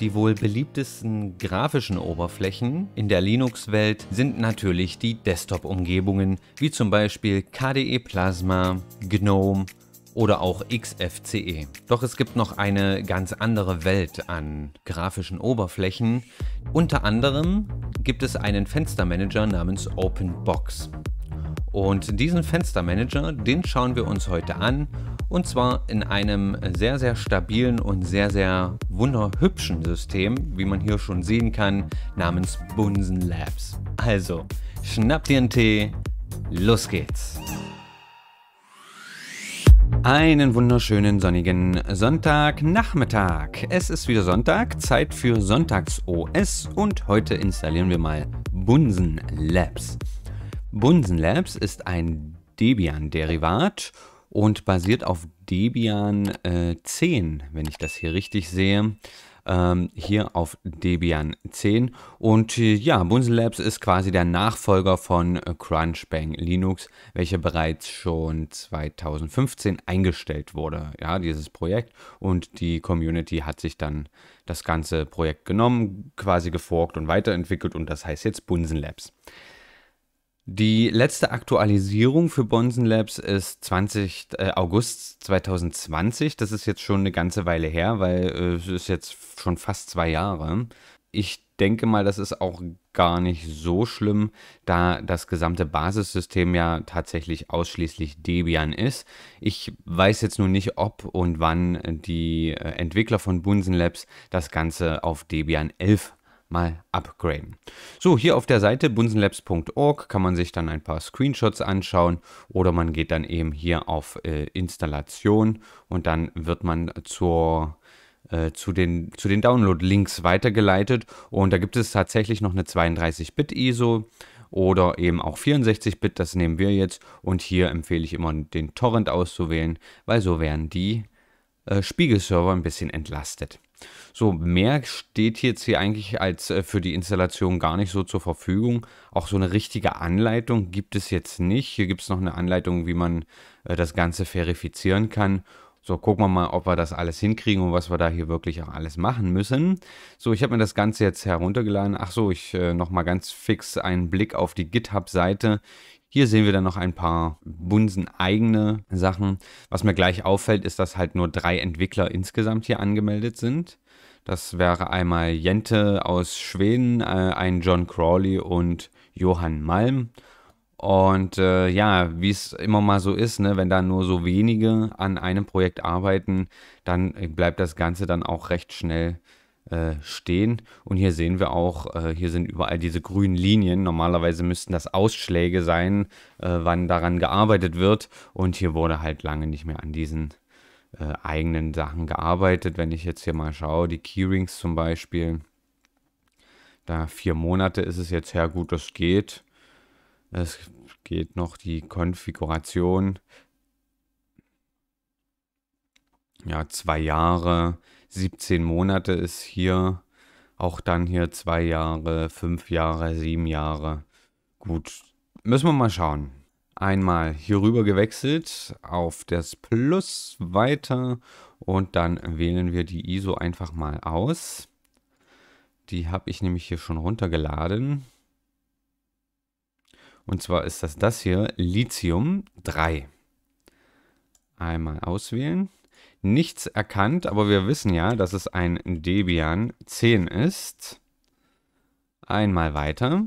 Die wohl beliebtesten grafischen Oberflächen in der Linux-Welt sind natürlich die Desktop-Umgebungen, wie zum Beispiel KDE Plasma, GNOME oder auch XFCE. Doch es gibt noch eine ganz andere Welt an grafischen Oberflächen. Unter anderem gibt es einen Fenstermanager namens OpenBox. Und diesen Fenstermanager, den schauen wir uns heute an und zwar in einem sehr, sehr stabilen und sehr, sehr wunderhübschen System, wie man hier schon sehen kann, namens Bunsen Labs. Also, schnapp dir einen Tee, los geht's! Einen wunderschönen sonnigen Sonntagnachmittag. Es ist wieder Sonntag, Zeit für Sonntags OS und heute installieren wir mal Bunsen Labs. Bunsen Labs ist ein Debian-Derivat und basiert auf Debian äh, 10, wenn ich das hier richtig sehe. Ähm, hier auf Debian 10. Und äh, ja, Bunsen Labs ist quasi der Nachfolger von äh, Crunchbang Linux, welcher bereits schon 2015 eingestellt wurde. Ja, dieses Projekt. Und die Community hat sich dann das ganze Projekt genommen, quasi geforkt und weiterentwickelt. Und das heißt jetzt Bunsen Labs. Die letzte Aktualisierung für Bonsen Labs ist 20, äh, August 2020. Das ist jetzt schon eine ganze Weile her, weil äh, es ist jetzt schon fast zwei Jahre. Ich denke mal, das ist auch gar nicht so schlimm, da das gesamte Basissystem ja tatsächlich ausschließlich Debian ist. Ich weiß jetzt nur nicht, ob und wann die äh, Entwickler von Bunsen Labs das Ganze auf Debian 11 mal upgraden. So, hier auf der Seite bunsenlabs.org kann man sich dann ein paar Screenshots anschauen oder man geht dann eben hier auf äh, Installation und dann wird man zur äh, zu den, zu den Download-Links weitergeleitet und da gibt es tatsächlich noch eine 32-Bit-ISO oder eben auch 64-Bit, das nehmen wir jetzt und hier empfehle ich immer den Torrent auszuwählen, weil so werden die äh, Spiegelserver ein bisschen entlastet. So, mehr steht jetzt hier eigentlich als äh, für die Installation gar nicht so zur Verfügung. Auch so eine richtige Anleitung gibt es jetzt nicht. Hier gibt es noch eine Anleitung, wie man äh, das Ganze verifizieren kann. So, gucken wir mal, ob wir das alles hinkriegen und was wir da hier wirklich auch alles machen müssen. So, ich habe mir das Ganze jetzt heruntergeladen. Ach so, ich äh, nochmal ganz fix einen Blick auf die GitHub-Seite. Hier sehen wir dann noch ein paar Bunsen eigene Sachen. Was mir gleich auffällt, ist, dass halt nur drei Entwickler insgesamt hier angemeldet sind. Das wäre einmal Jente aus Schweden, äh, ein John Crawley und Johann Malm. Und äh, ja, wie es immer mal so ist, ne, wenn da nur so wenige an einem Projekt arbeiten, dann bleibt das Ganze dann auch recht schnell äh, stehen. Und hier sehen wir auch, äh, hier sind überall diese grünen Linien. Normalerweise müssten das Ausschläge sein, äh, wann daran gearbeitet wird. Und hier wurde halt lange nicht mehr an diesen äh, eigenen Sachen gearbeitet. Wenn ich jetzt hier mal schaue, die Keyrings zum Beispiel. Da vier Monate ist es jetzt her, gut, das geht. Es geht noch die Konfiguration. Ja, zwei Jahre 17 Monate ist hier auch dann hier zwei Jahre, fünf Jahre, sieben Jahre. Gut, müssen wir mal schauen. Einmal hier rüber gewechselt auf das Plus weiter und dann wählen wir die ISO einfach mal aus. Die habe ich nämlich hier schon runtergeladen. Und zwar ist das das hier, Lithium 3. Einmal auswählen nichts erkannt, aber wir wissen ja, dass es ein Debian 10 ist. Einmal weiter.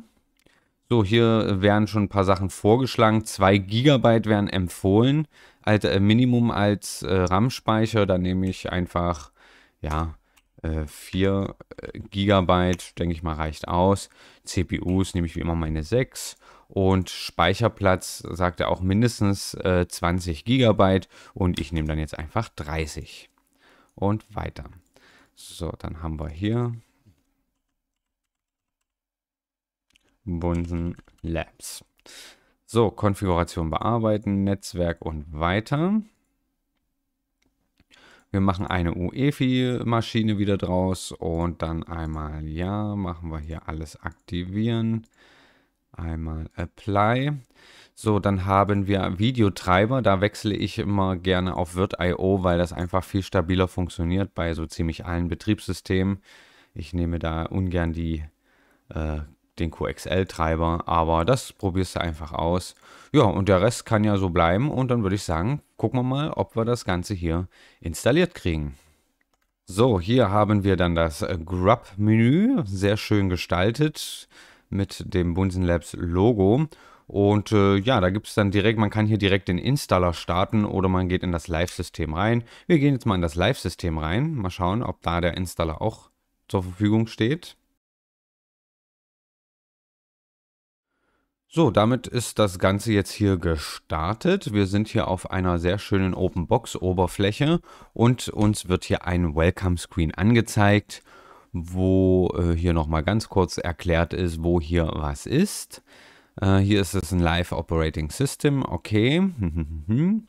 So, hier werden schon ein paar Sachen vorgeschlagen. 2 GB werden empfohlen. Als äh, Minimum als äh, RAM-Speicher, da nehme ich einfach, ja, äh, 4 äh, GB, denke ich mal, reicht aus. CPUs nehme ich wie immer meine 6 und Speicherplatz sagt er auch mindestens äh, 20 Gigabyte und ich nehme dann jetzt einfach 30 und weiter. So, dann haben wir hier Bunsen Labs. So, Konfiguration bearbeiten, Netzwerk und weiter. Wir machen eine UEFI-Maschine wieder draus und dann einmal ja, machen wir hier alles aktivieren. Einmal Apply. So, dann haben wir Videotreiber. Da wechsle ich immer gerne auf Wirt.io, weil das einfach viel stabiler funktioniert bei so ziemlich allen Betriebssystemen. Ich nehme da ungern die, äh, den QXL-Treiber, aber das probierst du einfach aus. Ja, und der Rest kann ja so bleiben und dann würde ich sagen, gucken wir mal, ob wir das Ganze hier installiert kriegen. So, hier haben wir dann das äh, Grub-Menü, sehr schön gestaltet mit dem Bunsen Labs Logo. Und äh, ja, da gibt es dann direkt, man kann hier direkt den Installer starten oder man geht in das Live-System rein. Wir gehen jetzt mal in das Live-System rein. Mal schauen, ob da der Installer auch zur Verfügung steht. So, damit ist das Ganze jetzt hier gestartet. Wir sind hier auf einer sehr schönen Open Box Oberfläche und uns wird hier ein Welcome Screen angezeigt wo äh, hier nochmal ganz kurz erklärt ist, wo hier was ist. Äh, hier ist es ein Live Operating System, okay.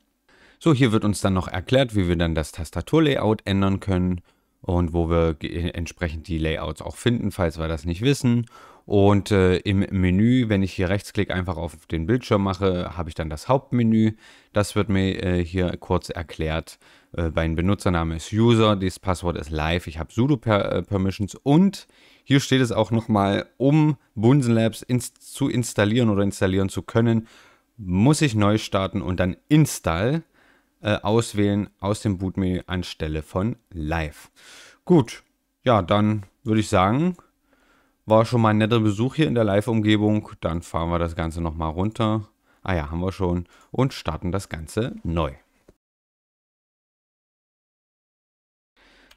so, hier wird uns dann noch erklärt, wie wir dann das Tastaturlayout ändern können und wo wir entsprechend die Layouts auch finden, falls wir das nicht wissen. Und äh, im Menü, wenn ich hier Rechtsklick einfach auf den Bildschirm mache, habe ich dann das Hauptmenü. Das wird mir äh, hier kurz erklärt. Äh, mein Benutzername ist User, das Passwort ist Live, ich habe Sudo-Permissions äh, und hier steht es auch nochmal, um Bunsen Labs ins zu installieren oder installieren zu können, muss ich neu starten und dann Install äh, auswählen aus dem Bootmenü anstelle von Live. Gut, ja, dann würde ich sagen, war schon mal ein netter Besuch hier in der Live-Umgebung. Dann fahren wir das Ganze nochmal runter. Ah ja, haben wir schon. Und starten das Ganze neu.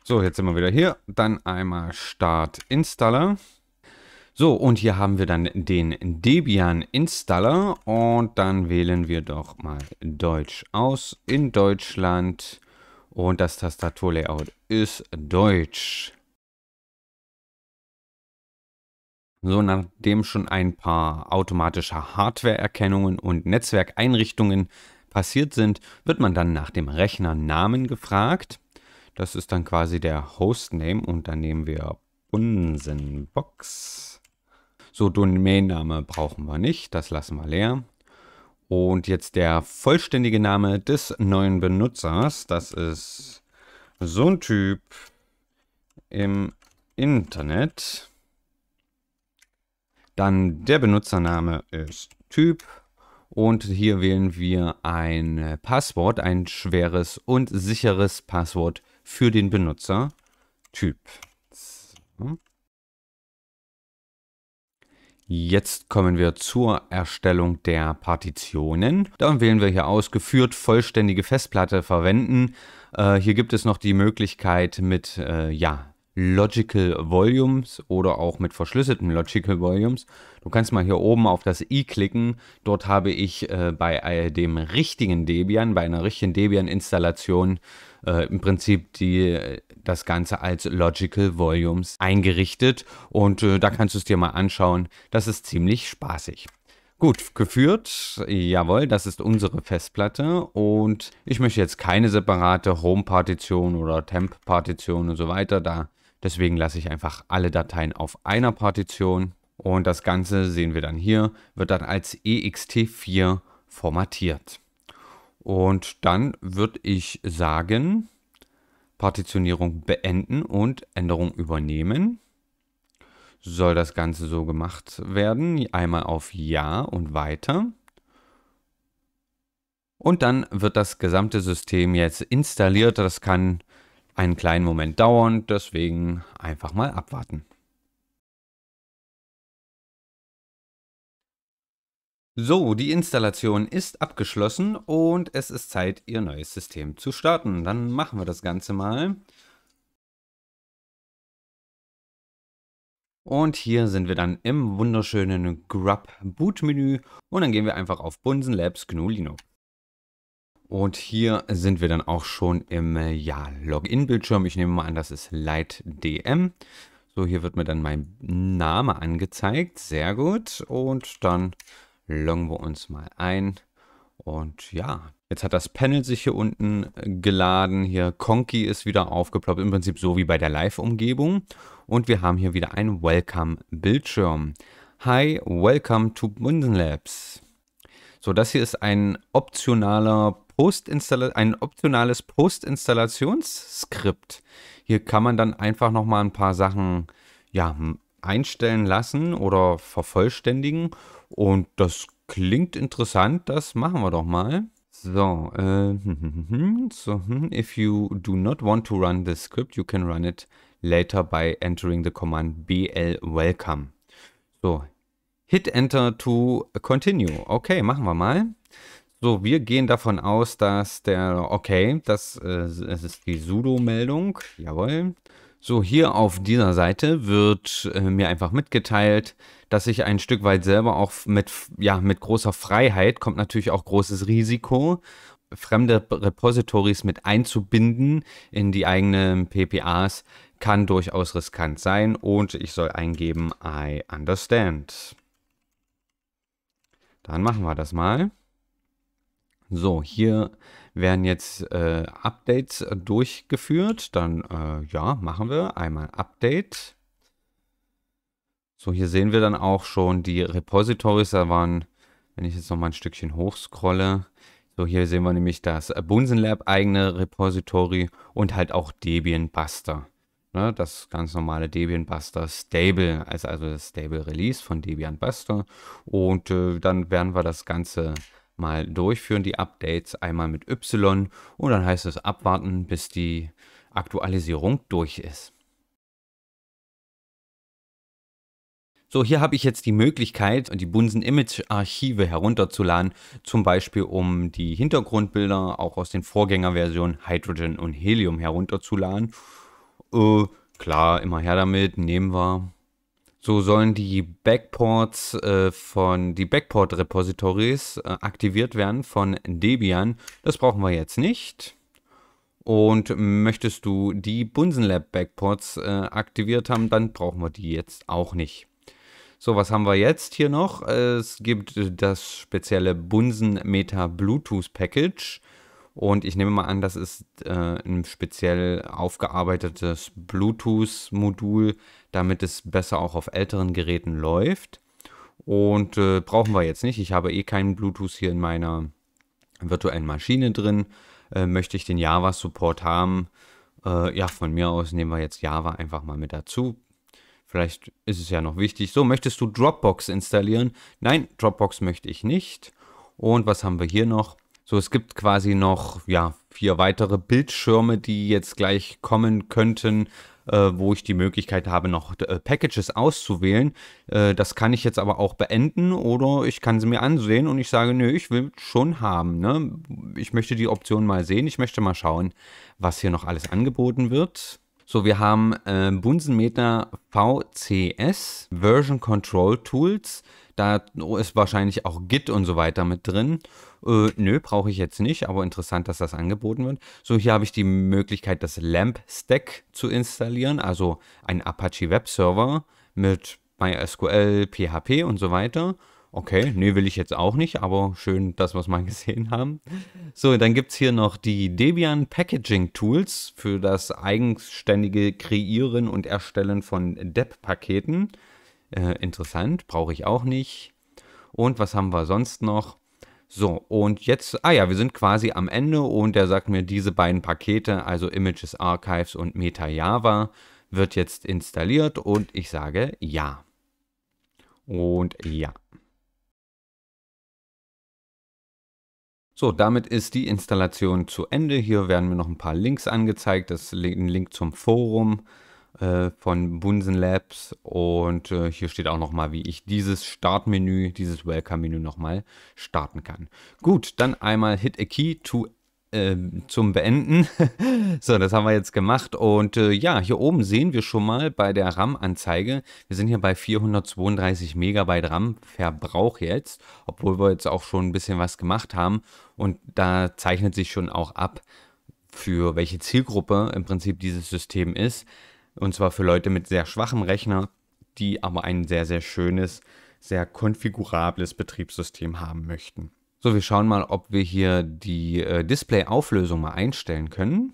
So, jetzt sind wir wieder hier. Dann einmal Start Installer. So, und hier haben wir dann den Debian Installer und dann wählen wir doch mal Deutsch aus in Deutschland und das Tastaturlayout ist Deutsch. So, nachdem schon ein paar automatische Hardware-Erkennungen und Netzwerkeinrichtungen passiert sind, wird man dann nach dem Rechnernamen gefragt. Das ist dann quasi der Hostname und dann nehmen wir Bunsenbox. So, Domainname brauchen wir nicht, das lassen wir leer. Und jetzt der vollständige Name des neuen Benutzers, das ist so ein Typ im Internet. Dann der Benutzername ist Typ. Und hier wählen wir ein äh, Passwort, ein schweres und sicheres Passwort für den Benutzertyp. So. Jetzt kommen wir zur Erstellung der Partitionen. Dann wählen wir hier ausgeführt vollständige Festplatte verwenden. Äh, hier gibt es noch die Möglichkeit mit äh, ja, Logical Volumes oder auch mit verschlüsselten Logical Volumes. Du kannst mal hier oben auf das i klicken. Dort habe ich äh, bei äh, dem richtigen Debian, bei einer richtigen Debian-Installation äh, im Prinzip die, äh, das Ganze als Logical Volumes eingerichtet. Und äh, da kannst du es dir mal anschauen. Das ist ziemlich spaßig. Gut, geführt, jawohl, das ist unsere Festplatte und ich möchte jetzt keine separate Home-Partition oder Temp-Partition und so weiter da Deswegen lasse ich einfach alle Dateien auf einer Partition und das Ganze sehen wir dann hier, wird dann als ext4 formatiert. Und dann würde ich sagen, Partitionierung beenden und Änderung übernehmen. Soll das Ganze so gemacht werden? Einmal auf Ja und weiter. Und dann wird das gesamte System jetzt installiert. Das kann einen kleinen Moment dauern, deswegen einfach mal abwarten. So, die Installation ist abgeschlossen und es ist Zeit, Ihr neues System zu starten. Dann machen wir das Ganze mal. Und hier sind wir dann im wunderschönen Grub Boot Menü und dann gehen wir einfach auf Bunsen Labs GNU Linux. Und hier sind wir dann auch schon im äh, ja, Login-Bildschirm. Ich nehme mal an, das ist LightDM. So, hier wird mir dann mein Name angezeigt. Sehr gut. Und dann loggen wir uns mal ein. Und ja, jetzt hat das Panel sich hier unten äh, geladen. Hier Conky ist wieder aufgeploppt, im Prinzip so wie bei der Live-Umgebung. Und wir haben hier wieder einen Welcome-Bildschirm. Hi, welcome to Bunsen Labs. So, das hier ist ein optionaler Postinstall ein optionales Postinstallationsskript. Hier kann man dann einfach nochmal ein paar Sachen ja, einstellen lassen oder vervollständigen. Und das klingt interessant, das machen wir doch mal. So, äh, so, if you do not want to run this script, you can run it later by entering the command bl welcome. So, hit enter to continue. Okay, machen wir mal. So, wir gehen davon aus, dass der, okay, das, äh, das ist die Sudo-Meldung, jawohl. So, hier auf dieser Seite wird äh, mir einfach mitgeteilt, dass ich ein Stück weit selber auch mit, ja, mit großer Freiheit kommt natürlich auch großes Risiko, fremde Repositories mit einzubinden in die eigenen PPAs kann durchaus riskant sein und ich soll eingeben, I understand. Dann machen wir das mal. So, hier werden jetzt äh, Updates äh, durchgeführt. Dann, äh, ja, machen wir einmal Update. So, hier sehen wir dann auch schon die Repositories. Da waren, wenn ich jetzt noch mal ein Stückchen hochscrolle, so hier sehen wir nämlich das Bunsen Lab eigene Repository und halt auch Debian Buster. Ne, das ganz normale Debian Buster Stable, also, also das Stable Release von Debian Buster. Und äh, dann werden wir das Ganze mal durchführen, die Updates einmal mit Y und dann heißt es abwarten, bis die Aktualisierung durch ist. So, hier habe ich jetzt die Möglichkeit, die Bunsen Image Archive herunterzuladen, zum Beispiel um die Hintergrundbilder auch aus den Vorgängerversionen Hydrogen und Helium herunterzuladen. Äh, klar, immer her damit, nehmen wir. So sollen die Backports äh, von die Backport-Repositories äh, aktiviert werden von Debian. Das brauchen wir jetzt nicht. Und möchtest du die Bunsenlab Backports äh, aktiviert haben, dann brauchen wir die jetzt auch nicht. So, was haben wir jetzt hier noch? Es gibt das spezielle Bunsen Meta Bluetooth Package. Und ich nehme mal an, das ist äh, ein speziell aufgearbeitetes Bluetooth-Modul, damit es besser auch auf älteren Geräten läuft. Und äh, brauchen wir jetzt nicht. Ich habe eh keinen Bluetooth hier in meiner virtuellen Maschine drin. Äh, möchte ich den Java-Support haben? Äh, ja, von mir aus nehmen wir jetzt Java einfach mal mit dazu. Vielleicht ist es ja noch wichtig. So, möchtest du Dropbox installieren? Nein, Dropbox möchte ich nicht. Und was haben wir hier noch? So, es gibt quasi noch ja, vier weitere Bildschirme, die jetzt gleich kommen könnten, äh, wo ich die Möglichkeit habe, noch äh, Packages auszuwählen. Äh, das kann ich jetzt aber auch beenden oder ich kann sie mir ansehen und ich sage, nö, ich will schon haben. Ne? Ich möchte die Option mal sehen. Ich möchte mal schauen, was hier noch alles angeboten wird. So, wir haben äh, Bunsenmeter VCS, Version Control Tools. Da ist wahrscheinlich auch Git und so weiter mit drin. Äh, nö, brauche ich jetzt nicht, aber interessant, dass das angeboten wird. So, hier habe ich die Möglichkeit, das LAMP Stack zu installieren, also ein Apache Web Server mit MySQL, PHP und so weiter. Okay, nee, will ich jetzt auch nicht, aber schön, dass wir es mal gesehen haben. So, dann gibt es hier noch die Debian Packaging Tools für das eigenständige Kreieren und Erstellen von Deb-Paketen. Äh, interessant, brauche ich auch nicht. Und was haben wir sonst noch? So, und jetzt, ah ja, wir sind quasi am Ende und er sagt mir, diese beiden Pakete, also Images Archives und Meta Java, wird jetzt installiert und ich sage ja. Und ja. So, damit ist die Installation zu Ende. Hier werden mir noch ein paar Links angezeigt, das ist ein Link zum Forum, äh, von Bunsen Labs und äh, hier steht auch nochmal, wie ich dieses Startmenü, dieses Welcome-Menü nochmal starten kann. Gut, dann einmal Hit a Key to ähm, zum Beenden. so, das haben wir jetzt gemacht und äh, ja, hier oben sehen wir schon mal bei der RAM-Anzeige, wir sind hier bei 432 Megabyte RAM-Verbrauch jetzt, obwohl wir jetzt auch schon ein bisschen was gemacht haben und da zeichnet sich schon auch ab, für welche Zielgruppe im Prinzip dieses System ist. Und zwar für Leute mit sehr schwachem Rechner, die aber ein sehr, sehr schönes, sehr konfigurables Betriebssystem haben möchten. So, wir schauen mal, ob wir hier die äh, Display-Auflösung mal einstellen können.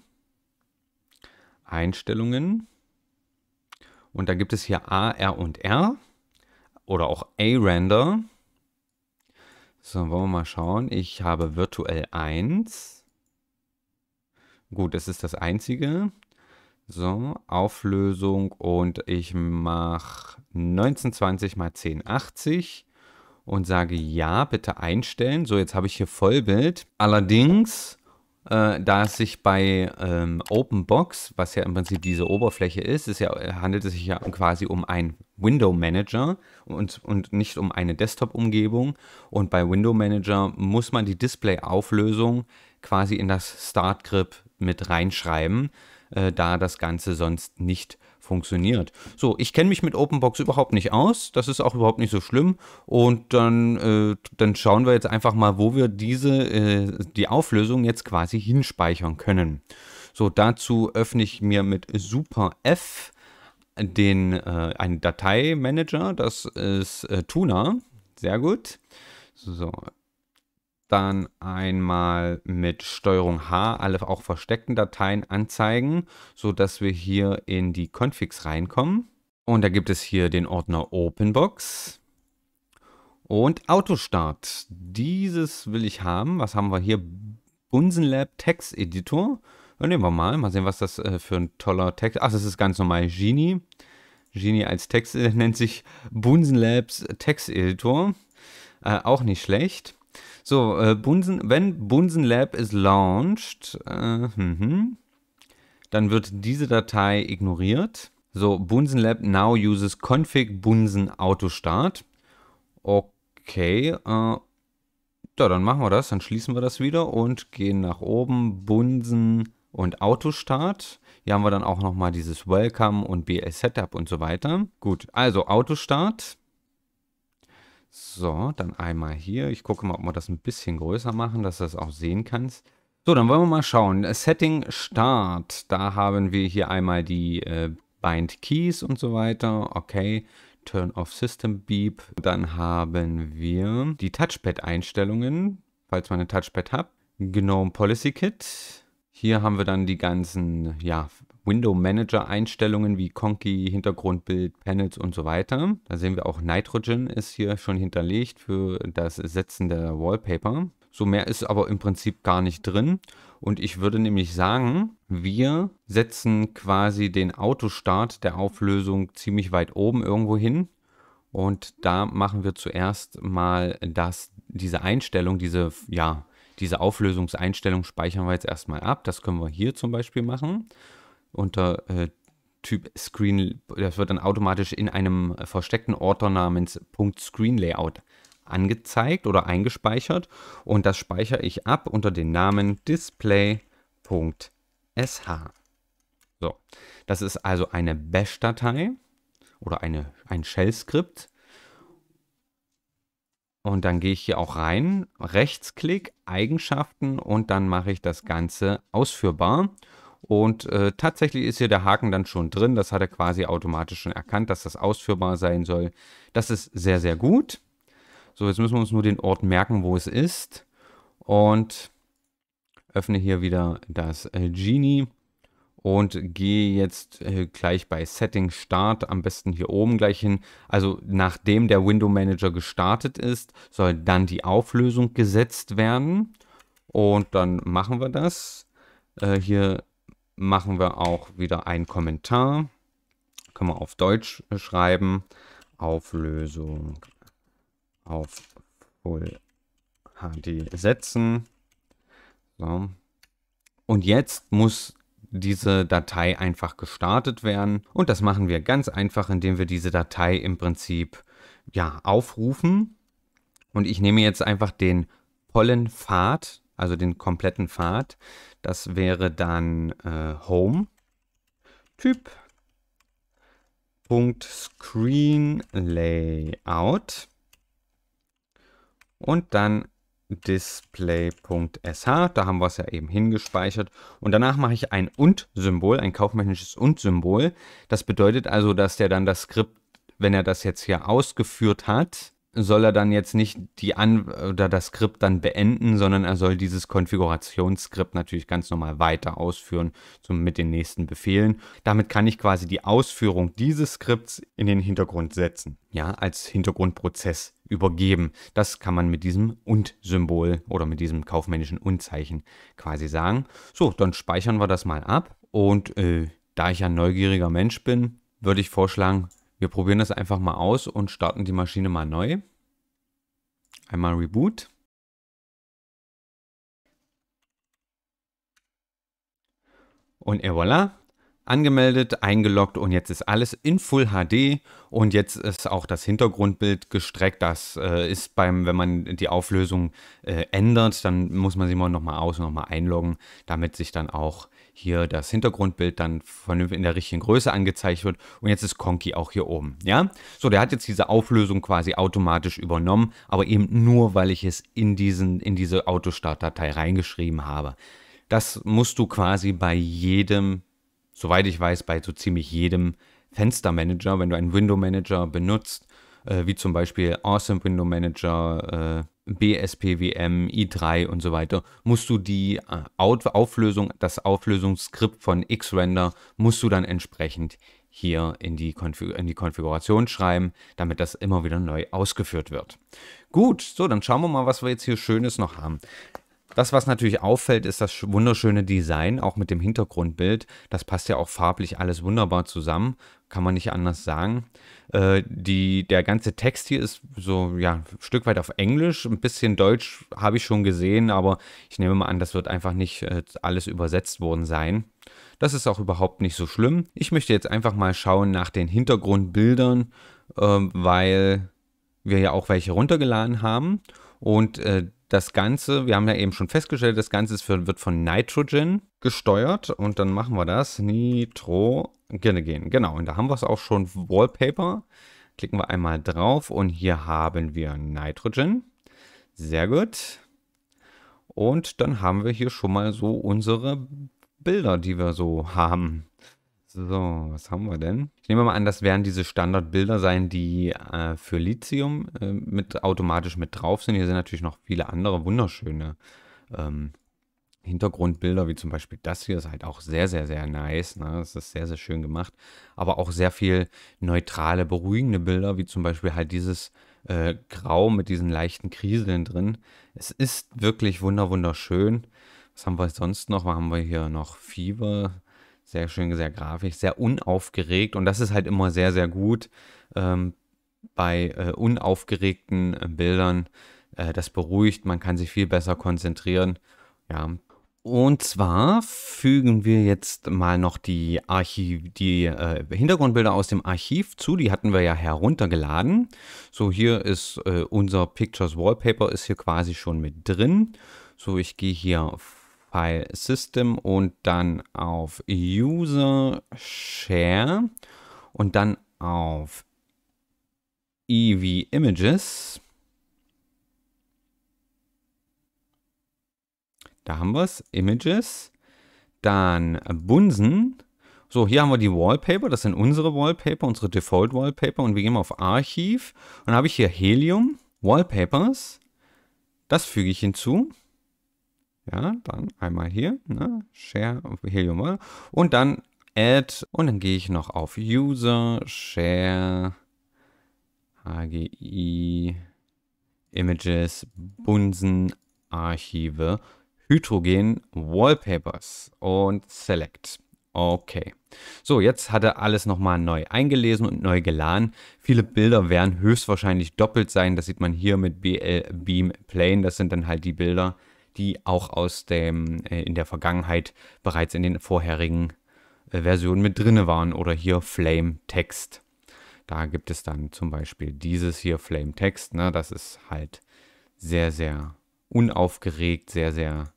Einstellungen. Und da gibt es hier A, R und R oder auch A-Render. So, wollen wir mal schauen. Ich habe virtuell 1. Gut, das ist das einzige. So, Auflösung und ich mache 1920 mal 1080 und sage ja, bitte einstellen. So, jetzt habe ich hier Vollbild. Allerdings, äh, da es sich bei ähm, OpenBox, was ja im Prinzip diese Oberfläche ist, ist ja, handelt es sich ja quasi um ein Window Manager und, und nicht um eine Desktop-Umgebung. Und bei Window Manager muss man die Display-Auflösung quasi in das Start-Grip mit reinschreiben äh, da das Ganze sonst nicht funktioniert. So, ich kenne mich mit Openbox überhaupt nicht aus. Das ist auch überhaupt nicht so schlimm. Und dann, äh, dann schauen wir jetzt einfach mal, wo wir diese, äh, die Auflösung jetzt quasi hinspeichern können. So, dazu öffne ich mir mit SuperF den, äh, einen Dateimanager. Das ist äh, Tuna. Sehr gut. So, dann einmal mit Steuerung H alle auch versteckten Dateien anzeigen, sodass wir hier in die Configs reinkommen. Und da gibt es hier den Ordner Openbox und Autostart. Dieses will ich haben. Was haben wir hier? Bunsenlab Text Editor. Dann nehmen wir mal. Mal sehen, was das äh, für ein toller Text. ist. Ach, das ist ganz normal Genie. Genie als Text nennt sich Bunsenlabs Text Editor. Äh, auch nicht schlecht. So, äh, Bunsen, wenn Bunsen Lab ist launched, äh, mhm. dann wird diese Datei ignoriert. So, Bunsen Lab now uses config bunsen autostart. Okay, äh, ja, dann machen wir das, dann schließen wir das wieder und gehen nach oben, Bunsen und Autostart. Hier haben wir dann auch nochmal dieses Welcome und BS Setup und so weiter. Gut, also Autostart. So, dann einmal hier. Ich gucke mal, ob wir das ein bisschen größer machen, dass du das auch sehen kannst. So, dann wollen wir mal schauen. Setting Start. Da haben wir hier einmal die äh, Bind Keys und so weiter. Okay. Turn off System Beep. Dann haben wir die Touchpad-Einstellungen, falls man ein Touchpad hat. GNOME Policy Kit. Hier haben wir dann die ganzen ja, Window Manager Einstellungen wie Conky, Hintergrundbild, Panels und so weiter. Da sehen wir auch Nitrogen ist hier schon hinterlegt für das Setzen der Wallpaper. So mehr ist aber im Prinzip gar nicht drin. Und ich würde nämlich sagen, wir setzen quasi den Autostart der Auflösung ziemlich weit oben irgendwo hin. Und da machen wir zuerst mal das, diese Einstellung, diese, ja, diese Auflösungseinstellung speichern wir jetzt erstmal ab. Das können wir hier zum Beispiel machen unter äh, Typ Screen, das wird dann automatisch in einem äh, versteckten Ordner namens Punkt .screen Layout angezeigt oder eingespeichert und das speichere ich ab unter den Namen display.sh. So, das ist also eine Bash-Datei oder eine, ein Shell-Skript. Und dann gehe ich hier auch rein, Rechtsklick, Eigenschaften und dann mache ich das Ganze ausführbar. Und äh, tatsächlich ist hier der Haken dann schon drin. Das hat er quasi automatisch schon erkannt, dass das ausführbar sein soll. Das ist sehr, sehr gut. So, jetzt müssen wir uns nur den Ort merken, wo es ist. Und öffne hier wieder das äh, Genie und gehe jetzt äh, gleich bei Setting Start, am besten hier oben gleich hin. Also nachdem der Window Manager gestartet ist, soll dann die Auflösung gesetzt werden. Und dann machen wir das. Äh, hier machen wir auch wieder einen Kommentar. Können wir auf Deutsch schreiben. Auflösung auf Full HD setzen. So. Und jetzt muss diese Datei einfach gestartet werden. Und das machen wir ganz einfach, indem wir diese Datei im Prinzip ja, aufrufen. Und ich nehme jetzt einfach den Pollenpfad also den kompletten Pfad. Das wäre dann äh, Home, Typ, Punkt Screen Layout und dann display.sh, da haben wir es ja eben hingespeichert. Und danach mache ich ein und-Symbol, ein kaufmännisches und-Symbol. Das bedeutet also, dass der dann das Skript, wenn er das jetzt hier ausgeführt hat, soll er dann jetzt nicht die An oder das Skript dann beenden, sondern er soll dieses Konfigurationsskript natürlich ganz normal weiter ausführen, so mit den nächsten Befehlen. Damit kann ich quasi die Ausführung dieses Skripts in den Hintergrund setzen, ja, als Hintergrundprozess übergeben. Das kann man mit diesem und-Symbol oder mit diesem kaufmännischen und-Zeichen quasi sagen. So, dann speichern wir das mal ab und äh, da ich ein neugieriger Mensch bin, würde ich vorschlagen, wir probieren das einfach mal aus und starten die Maschine mal neu. Einmal Reboot. Und et voilà, angemeldet, eingeloggt und jetzt ist alles in Full HD und jetzt ist auch das Hintergrundbild gestreckt. Das äh, ist beim, wenn man die Auflösung äh, ändert, dann muss man sie mal nochmal aus und nochmal einloggen, damit sich dann auch hier das Hintergrundbild dann vernünftig in der richtigen Größe angezeigt wird. Und jetzt ist Conky auch hier oben. Ja, so der hat jetzt diese Auflösung quasi automatisch übernommen, aber eben nur, weil ich es in diesen in diese Autostartdatei reingeschrieben habe. Das musst du quasi bei jedem, soweit ich weiß, bei so ziemlich jedem Fenstermanager, wenn du einen Window Manager benutzt, äh, wie zum Beispiel Awesome Window Manager, äh, BSPWM, i3 und so weiter, musst du die äh, Auflösung, das Auflösungsskript von Xrender, musst du dann entsprechend hier in die, in die, Konfiguration schreiben, damit das immer wieder neu ausgeführt wird. Gut, so, dann schauen wir mal, was wir jetzt hier Schönes noch haben. Das, was natürlich auffällt, ist das wunderschöne Design, auch mit dem Hintergrundbild. Das passt ja auch farblich alles wunderbar zusammen kann man nicht anders sagen. Äh, die, der ganze Text hier ist so, ja, ein Stück weit auf Englisch, ein bisschen Deutsch habe ich schon gesehen, aber ich nehme mal an, das wird einfach nicht äh, alles übersetzt worden sein. Das ist auch überhaupt nicht so schlimm. Ich möchte jetzt einfach mal schauen nach den Hintergrundbildern, äh, weil wir ja auch welche runtergeladen haben. Und äh, das Ganze, wir haben ja eben schon festgestellt, das Ganze wird von Nitrogen gesteuert und dann machen wir das. Nitrogen, genau. Und da haben wir es auch schon, Wallpaper. Klicken wir einmal drauf und hier haben wir Nitrogen. Sehr gut. Und dann haben wir hier schon mal so unsere Bilder, die wir so haben. So, was haben wir denn? Ich nehme mal an, das werden diese Standardbilder sein, die äh, für Lithium äh, mit, automatisch mit drauf sind. Hier sind natürlich noch viele andere wunderschöne ähm, Hintergrundbilder, wie zum Beispiel das hier, ist halt auch sehr, sehr, sehr nice. Ne? Das ist sehr, sehr schön gemacht. Aber auch sehr viel neutrale, beruhigende Bilder, wie zum Beispiel halt dieses äh, Grau mit diesen leichten Kriseln drin. Es ist wirklich wunderschön. Was haben wir sonst noch? Was haben wir hier noch? Fieber sehr schön, sehr grafisch, sehr unaufgeregt und das ist halt immer sehr, sehr gut ähm, bei äh, unaufgeregten äh, Bildern. Äh, das beruhigt, man kann sich viel besser konzentrieren. Ja. Und zwar fügen wir jetzt mal noch die, Archiv, die äh, Hintergrundbilder aus dem Archiv zu. Die hatten wir ja heruntergeladen. So, hier ist äh, unser Pictures Wallpaper, ist hier quasi schon mit drin. So, ich gehe hier auf File System und dann auf User Share und dann auf EV Images. Da haben wir es, Images. Dann Bunsen. So, hier haben wir die Wallpaper, das sind unsere Wallpaper, unsere Default Wallpaper. Und wir gehen auf Archiv und dann habe ich hier Helium, Wallpapers. Das füge ich hinzu. Ja, dann einmal hier, ne? Share Helium One und dann Add und dann gehe ich noch auf User, Share, HGI, Images, Bunsen, Archive, Hydrogen, Wallpapers und Select. Okay. So, jetzt hat er alles nochmal neu eingelesen und neu geladen. Viele Bilder werden höchstwahrscheinlich doppelt sein. Das sieht man hier mit BL Beam Plane. Das sind dann halt die Bilder, die auch aus dem äh, in der Vergangenheit bereits in den vorherigen äh, Versionen mit drin waren oder hier Flame Text. Da gibt es dann zum Beispiel dieses hier Flame Text. Ne? Das ist halt sehr, sehr unaufgeregt, sehr, sehr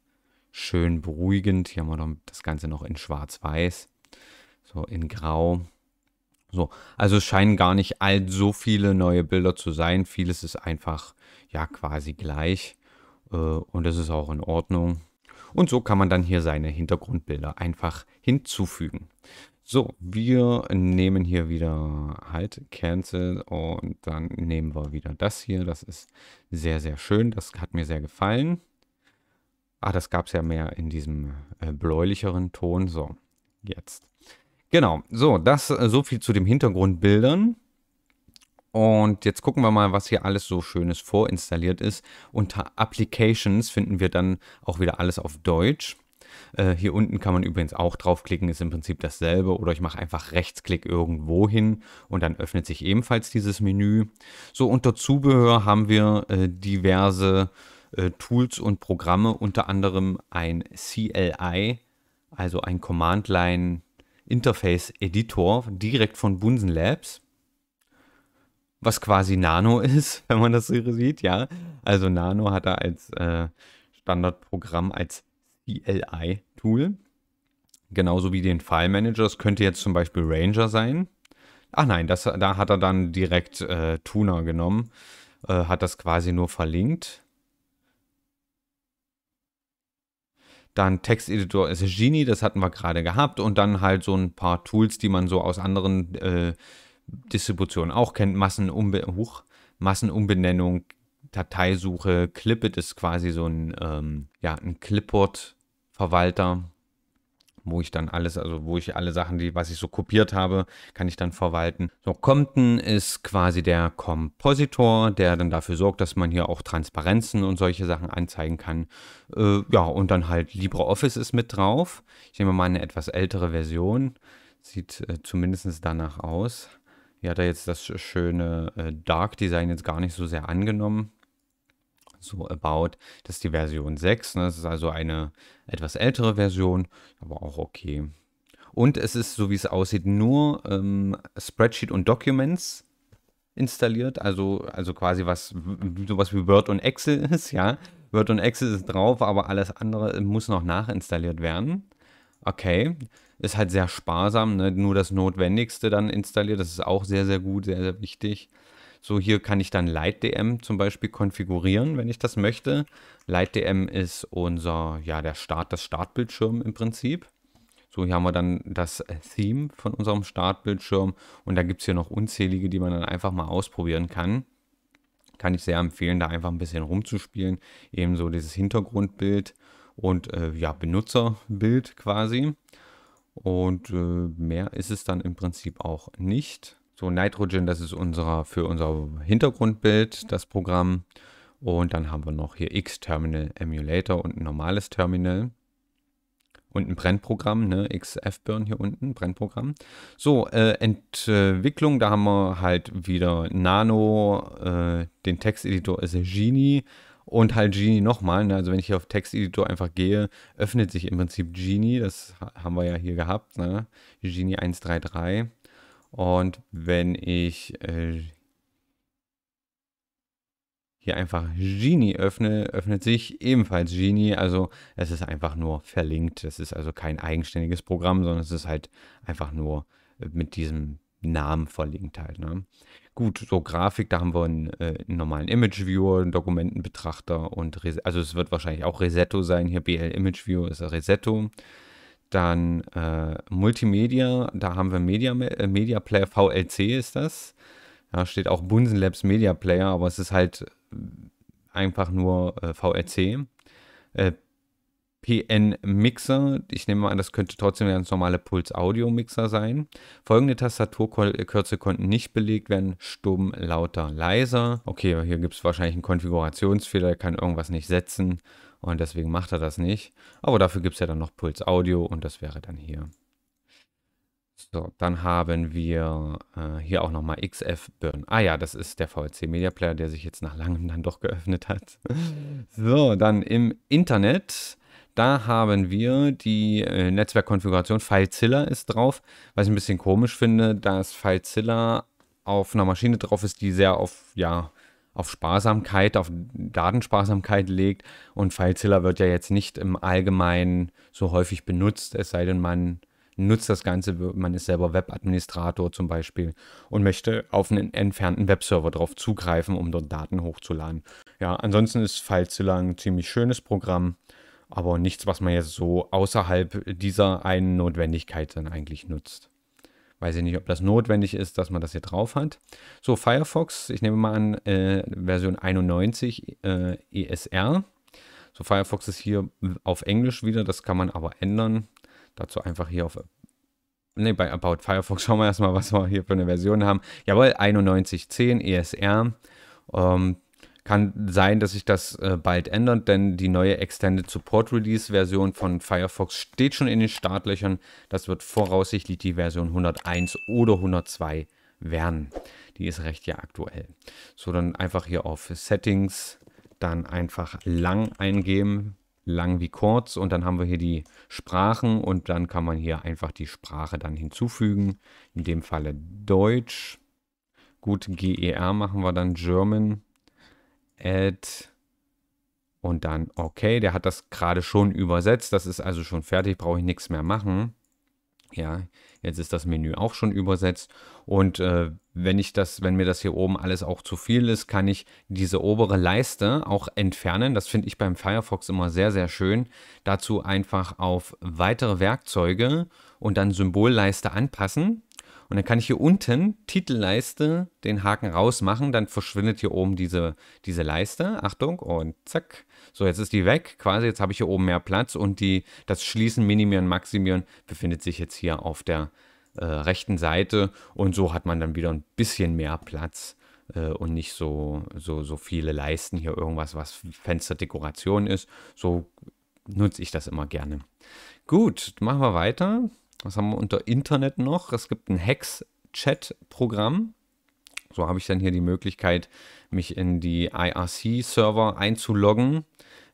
schön beruhigend. Hier haben wir das Ganze noch in schwarz-weiß, so in grau. So, also es scheinen gar nicht allzu so viele neue Bilder zu sein. Vieles ist einfach ja quasi gleich. Äh, und das ist auch in Ordnung. Und so kann man dann hier seine Hintergrundbilder einfach hinzufügen. So, wir nehmen hier wieder halt Cancel und dann nehmen wir wieder das hier. Das ist sehr, sehr schön. Das hat mir sehr gefallen. Ah, das gab es ja mehr in diesem äh, bläulicheren Ton. So, jetzt. Genau, so, das äh, so viel zu den Hintergrundbildern. Und jetzt gucken wir mal, was hier alles so Schönes vorinstalliert ist. Unter Applications finden wir dann auch wieder alles auf Deutsch. Äh, hier unten kann man übrigens auch draufklicken, ist im Prinzip dasselbe. Oder ich mache einfach Rechtsklick irgendwo hin und dann öffnet sich ebenfalls dieses Menü. So, unter Zubehör haben wir äh, diverse äh, Tools und Programme, unter anderem ein CLI, also ein Command Line Interface Editor, direkt von Bunsen Labs was quasi Nano ist, wenn man das so sieht, ja. Also Nano hat er als äh, Standardprogramm als CLI-Tool. Genauso wie den File Manager. Das könnte jetzt zum Beispiel Ranger sein. Ach nein, das, da hat er dann direkt äh, Tuner genommen. Äh, hat das quasi nur verlinkt. Dann Texteditor ist Genie, das hatten wir gerade gehabt. Und dann halt so ein paar Tools, die man so aus anderen äh, Distribution auch kennt, Massenumbe Huch, Massenumbenennung, Dateisuche, Clipit ist quasi so ein, ähm, ja, ein Clipboard-Verwalter, wo ich dann alles, also wo ich alle Sachen, die, was ich so kopiert habe, kann ich dann verwalten. So, Compton ist quasi der Kompositor, der dann dafür sorgt, dass man hier auch Transparenzen und solche Sachen anzeigen kann. Äh, ja, und dann halt LibreOffice ist mit drauf. Ich nehme mal eine etwas ältere Version. Sieht äh, zumindest danach aus. Hier hat er jetzt das schöne äh, Dark Design jetzt gar nicht so sehr angenommen. So About, das ist die Version 6. Ne? Das ist also eine etwas ältere Version, aber auch okay. Und es ist, so wie es aussieht, nur ähm, Spreadsheet und Documents installiert, also, also quasi was sowas wie Word und Excel ist, ja. Word und Excel ist drauf, aber alles andere muss noch nachinstalliert werden. Okay, ist halt sehr sparsam, ne? nur das Notwendigste dann installiert. Das ist auch sehr, sehr gut, sehr, sehr wichtig. So, hier kann ich dann LightDM zum Beispiel konfigurieren, wenn ich das möchte. LightDM ist unser, ja, der Start, das Startbildschirm im Prinzip. So, hier haben wir dann das Theme von unserem Startbildschirm und da gibt es hier noch unzählige, die man dann einfach mal ausprobieren kann. Kann ich sehr empfehlen, da einfach ein bisschen rumzuspielen. Ebenso dieses Hintergrundbild und äh, ja, Benutzerbild quasi. Und äh, mehr ist es dann im Prinzip auch nicht. So, Nitrogen, das ist unser, für unser Hintergrundbild, das Programm. Und dann haben wir noch hier X-Terminal Emulator und ein normales Terminal. Und ein Brennprogramm, ne? XF-Burn hier unten, Brennprogramm. So, äh, Entwicklung, da haben wir halt wieder Nano, äh, den Texteditor ist Genie und halt Genie nochmal. Ne? Also wenn ich hier auf Texteditor einfach gehe, öffnet sich im Prinzip Genie. Das haben wir ja hier gehabt. Ne? Genie 133. Und wenn ich äh, hier einfach Genie öffne, öffnet sich ebenfalls Genie. Also es ist einfach nur verlinkt. Das ist also kein eigenständiges Programm, sondern es ist halt einfach nur äh, mit diesem Namen verlinkt halt. Ne? Gut, so Grafik, da haben wir einen, äh, einen normalen Image-Viewer, einen Dokumentenbetrachter und Res also es wird wahrscheinlich auch Resetto sein. Hier BL Image Viewer ist Resetto. Dann äh, Multimedia, da haben wir Media, äh, Media Player VLC ist das. Da steht auch Bunsen Labs Media Player, aber es ist halt äh, einfach nur äh, VLC. Äh, PN-Mixer. Ich nehme an, das könnte trotzdem ganz normale Puls-Audio-Mixer sein. Folgende Tastaturkürze konnten nicht belegt werden. Stumm, lauter, leiser. Okay, hier gibt es wahrscheinlich einen Konfigurationsfehler, er kann irgendwas nicht setzen und deswegen macht er das nicht. Aber dafür gibt es ja dann noch Puls-Audio und das wäre dann hier. So, dann haben wir äh, hier auch nochmal XF Burn. Ah ja, das ist der VLC Media Player, der sich jetzt nach langem dann doch geöffnet hat. so, dann im Internet da haben wir die äh, Netzwerkkonfiguration. FileZilla ist drauf. Was ich ein bisschen komisch finde, dass FileZilla auf einer Maschine drauf ist, die sehr auf, ja, auf Sparsamkeit, auf Datensparsamkeit legt. Und FileZilla wird ja jetzt nicht im Allgemeinen so häufig benutzt, es sei denn, man nutzt das Ganze, man ist selber Webadministrator zum Beispiel und möchte auf einen entfernten Webserver drauf zugreifen, um dort Daten hochzuladen. Ja, ansonsten ist FileZilla ein ziemlich schönes Programm aber nichts, was man jetzt so außerhalb dieser einen Notwendigkeit dann eigentlich nutzt. Weiß ich nicht, ob das notwendig ist, dass man das hier drauf hat. So, Firefox, ich nehme mal an, äh, Version 91 äh, ESR. So, Firefox ist hier auf Englisch wieder, das kann man aber ändern. Dazu einfach hier auf Ne, bei About Firefox schauen wir erstmal, was wir hier für eine Version haben. Jawohl, 9110 ESR. Ähm, kann sein, dass sich das äh, bald ändert, denn die neue Extended Support Release Version von Firefox steht schon in den Startlöchern. Das wird voraussichtlich die Version 101 oder 102 werden. Die ist recht ja aktuell. So, dann einfach hier auf Settings, dann einfach lang eingeben, lang wie kurz und dann haben wir hier die Sprachen und dann kann man hier einfach die Sprache dann hinzufügen. In dem Falle Deutsch. Gut, GER machen wir dann German add und dann OK. Der hat das gerade schon übersetzt. Das ist also schon fertig, brauche ich nichts mehr machen. Ja, jetzt ist das Menü auch schon übersetzt. Und äh, wenn ich das, wenn mir das hier oben alles auch zu viel ist, kann ich diese obere Leiste auch entfernen. Das finde ich beim Firefox immer sehr, sehr schön. Dazu einfach auf weitere Werkzeuge und dann Symbolleiste anpassen. Und dann kann ich hier unten Titelleiste den Haken rausmachen, dann verschwindet hier oben diese, diese Leiste. Achtung und zack. So, jetzt ist die weg. Quasi, jetzt habe ich hier oben mehr Platz und die, das Schließen, Minimieren, Maximieren befindet sich jetzt hier auf der äh, rechten Seite. Und so hat man dann wieder ein bisschen mehr Platz äh, und nicht so, so, so viele Leisten hier irgendwas, was Fensterdekoration ist. So nutze ich das immer gerne. Gut, machen wir weiter. Was haben wir unter Internet noch? Es gibt ein Hex-Chat-Programm. So habe ich dann hier die Möglichkeit, mich in die IRC-Server einzuloggen,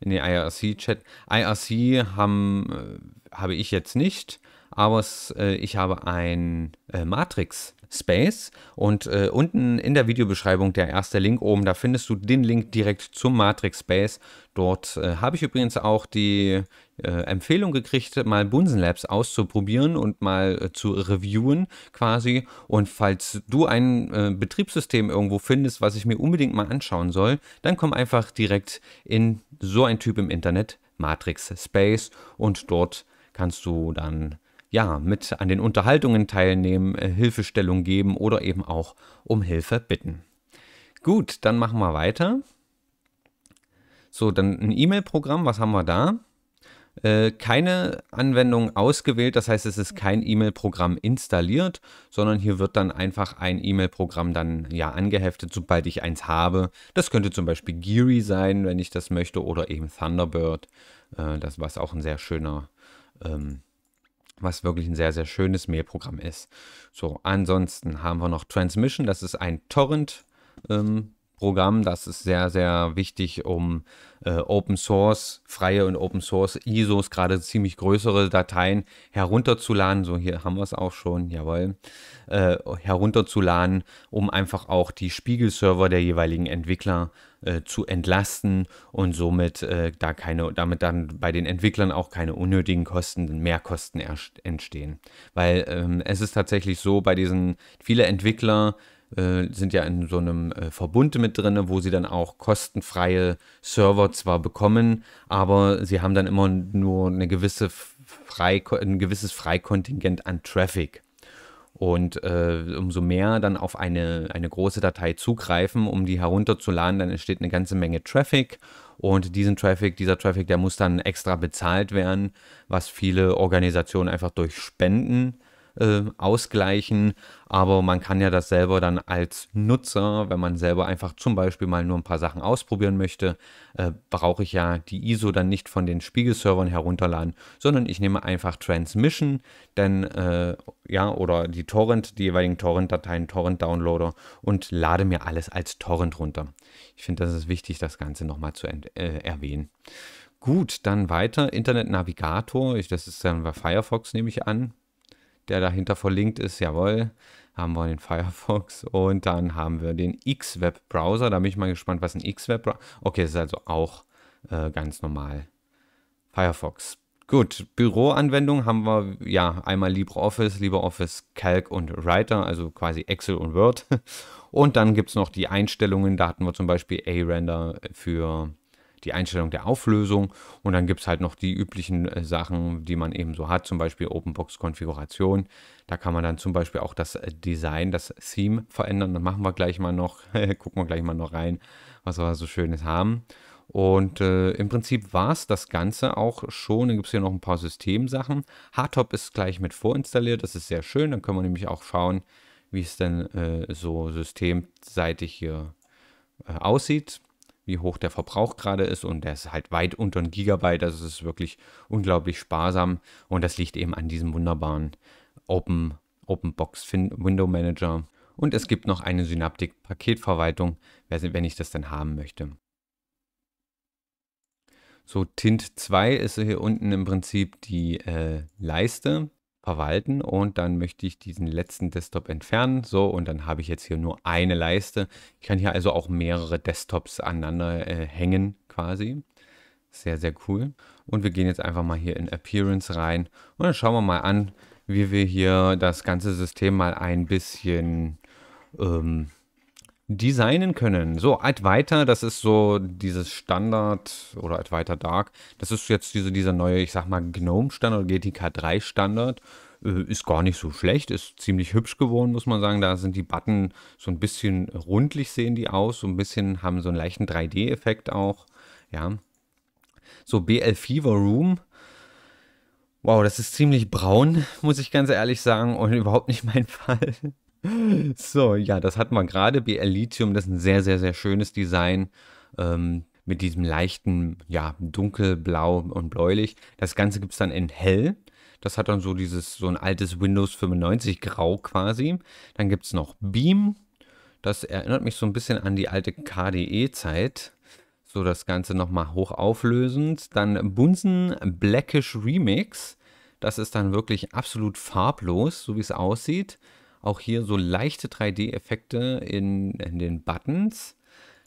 in die IRC-Chat. IRC haben, äh, habe ich jetzt nicht, aber es, äh, ich habe ein äh, Matrix. Space und äh, unten in der Videobeschreibung der erste Link oben, da findest du den Link direkt zum Matrix Space. Dort äh, habe ich übrigens auch die äh, Empfehlung gekriegt, mal Bunsen Labs auszuprobieren und mal äh, zu reviewen quasi. Und falls du ein äh, Betriebssystem irgendwo findest, was ich mir unbedingt mal anschauen soll, dann komm einfach direkt in so ein Typ im Internet, Matrix Space, und dort kannst du dann ja, mit an den Unterhaltungen teilnehmen, äh, Hilfestellung geben oder eben auch um Hilfe bitten. Gut, dann machen wir weiter. So, dann ein E-Mail-Programm, was haben wir da? Äh, keine Anwendung ausgewählt. Das heißt, es ist kein E-Mail-Programm installiert, sondern hier wird dann einfach ein E-Mail-Programm dann ja angeheftet, sobald ich eins habe. Das könnte zum Beispiel Geary sein, wenn ich das möchte, oder eben Thunderbird. Äh, das was auch ein sehr schöner ähm, was wirklich ein sehr, sehr schönes Mail-Programm ist. So, ansonsten haben wir noch Transmission, das ist ein Torrent ähm, Programm. Das ist sehr, sehr wichtig, um äh, Open Source, freie und Open Source ISOs, gerade ziemlich größere Dateien herunterzuladen. So, hier haben wir es auch schon, jawohl. Äh, herunterzuladen, um einfach auch die Spiegelserver der jeweiligen Entwickler äh, zu entlasten und somit äh, da keine, damit dann bei den Entwicklern auch keine unnötigen Kosten, Mehrkosten entstehen. Weil ähm, es ist tatsächlich so, bei diesen, viele Entwickler, äh, sind ja in so einem äh, Verbund mit drin, wo sie dann auch kostenfreie Server zwar bekommen, aber sie haben dann immer nur eine gewisse Frei, ein gewisses Freikontingent an Traffic. Und äh, umso mehr dann auf eine, eine große Datei zugreifen, um die herunterzuladen, dann entsteht eine ganze Menge Traffic. Und diesen Traffic, dieser Traffic, der muss dann extra bezahlt werden, was viele Organisationen einfach durch Spenden äh, ausgleichen. Aber man kann ja das selber dann als Nutzer, wenn man selber einfach zum Beispiel mal nur ein paar Sachen ausprobieren möchte, äh, brauche ich ja die ISO dann nicht von den Spiegelservern herunterladen, sondern ich nehme einfach Transmission, denn äh, ja, oder die Torrent, die jeweiligen Torrent-Dateien, Torrent-Downloader und lade mir alles als Torrent runter. Ich finde, das ist wichtig, das Ganze nochmal zu äh, erwähnen. Gut, dann weiter. Internet Navigator. Ich, das ist dann bei Firefox, nehme ich an der dahinter verlinkt ist, jawohl, haben wir den Firefox und dann haben wir den X-Web-Browser. Da bin ich mal gespannt, was ein X-Web-Browser Okay, es ist also auch äh, ganz normal Firefox. Gut, Büroanwendung haben wir ja einmal LibreOffice, LibreOffice Calc und Writer, also quasi Excel und Word. Und dann gibt es noch die Einstellungen, da hatten wir zum Beispiel A-Render für die Einstellung der Auflösung und dann gibt es halt noch die üblichen äh, Sachen, die man eben so hat, zum Beispiel Openbox-Konfiguration. Da kann man dann zum Beispiel auch das äh, Design, das Theme verändern. Dann machen wir gleich mal noch, gucken wir gleich mal noch rein, was wir so Schönes haben. Und äh, im Prinzip war es das Ganze auch schon. Dann gibt es hier noch ein paar Systemsachen. Hardtop ist gleich mit vorinstalliert, das ist sehr schön. Dann können wir nämlich auch schauen, wie es denn äh, so systemseitig hier äh, aussieht wie hoch der Verbrauch gerade ist und der ist halt weit unter ein Gigabyte. das ist wirklich unglaublich sparsam und das liegt eben an diesem wunderbaren Open, Open Box fin Window Manager. Und es gibt noch eine Synaptic-Paketverwaltung, wenn ich das dann haben möchte. So, Tint 2 ist hier unten im Prinzip die äh, Leiste, verwalten und dann möchte ich diesen letzten Desktop entfernen. So, und dann habe ich jetzt hier nur eine Leiste. Ich kann hier also auch mehrere Desktops aneinander äh, hängen quasi. Sehr, sehr cool. Und wir gehen jetzt einfach mal hier in Appearance rein und dann schauen wir mal an, wie wir hier das ganze System mal ein bisschen ähm, designen können. So, Advaita, das ist so dieses Standard oder Advaita Dark. Das ist jetzt diese, dieser neue, ich sag mal, GNOME-Standard, GTK 3 Standard. Äh, ist gar nicht so schlecht, ist ziemlich hübsch geworden, muss man sagen. Da sind die Button so ein bisschen rundlich sehen die aus, so ein bisschen haben so einen leichten 3D-Effekt auch. Ja. So, BL Fever Room. Wow, das ist ziemlich braun, muss ich ganz ehrlich sagen, und überhaupt nicht mein Fall. So, ja, das hat man gerade. BL Lithium, das ist ein sehr, sehr, sehr schönes Design. Ähm, mit diesem leichten, ja, dunkelblau und bläulich. Das Ganze gibt es dann in hell. Das hat dann so dieses, so ein altes Windows 95 Grau quasi. Dann gibt es noch Beam. Das erinnert mich so ein bisschen an die alte KDE-Zeit. So das Ganze nochmal hochauflösend. Dann Bunsen Blackish Remix. Das ist dann wirklich absolut farblos, so wie es aussieht. Auch hier so leichte 3D-Effekte in, in, den Buttons.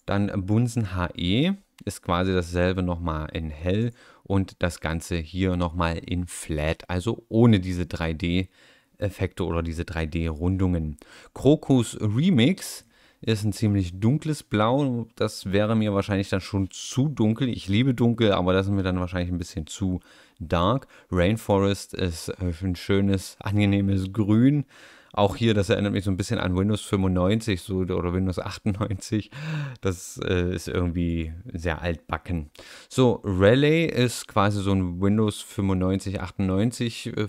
Dann Bunsen HE ist quasi dasselbe nochmal in hell und das Ganze hier nochmal in flat, also ohne diese 3D-Effekte oder diese 3D-Rundungen. Krokus Remix ist ein ziemlich dunkles Blau. Das wäre mir wahrscheinlich dann schon zu dunkel. Ich liebe dunkel, aber das ist mir dann wahrscheinlich ein bisschen zu dark. Rainforest ist ein schönes, angenehmes Grün. Auch hier, das erinnert mich so ein bisschen an Windows 95 so, oder Windows 98. Das äh, ist irgendwie sehr altbacken. So, Relay ist quasi so ein Windows 95, 98 äh,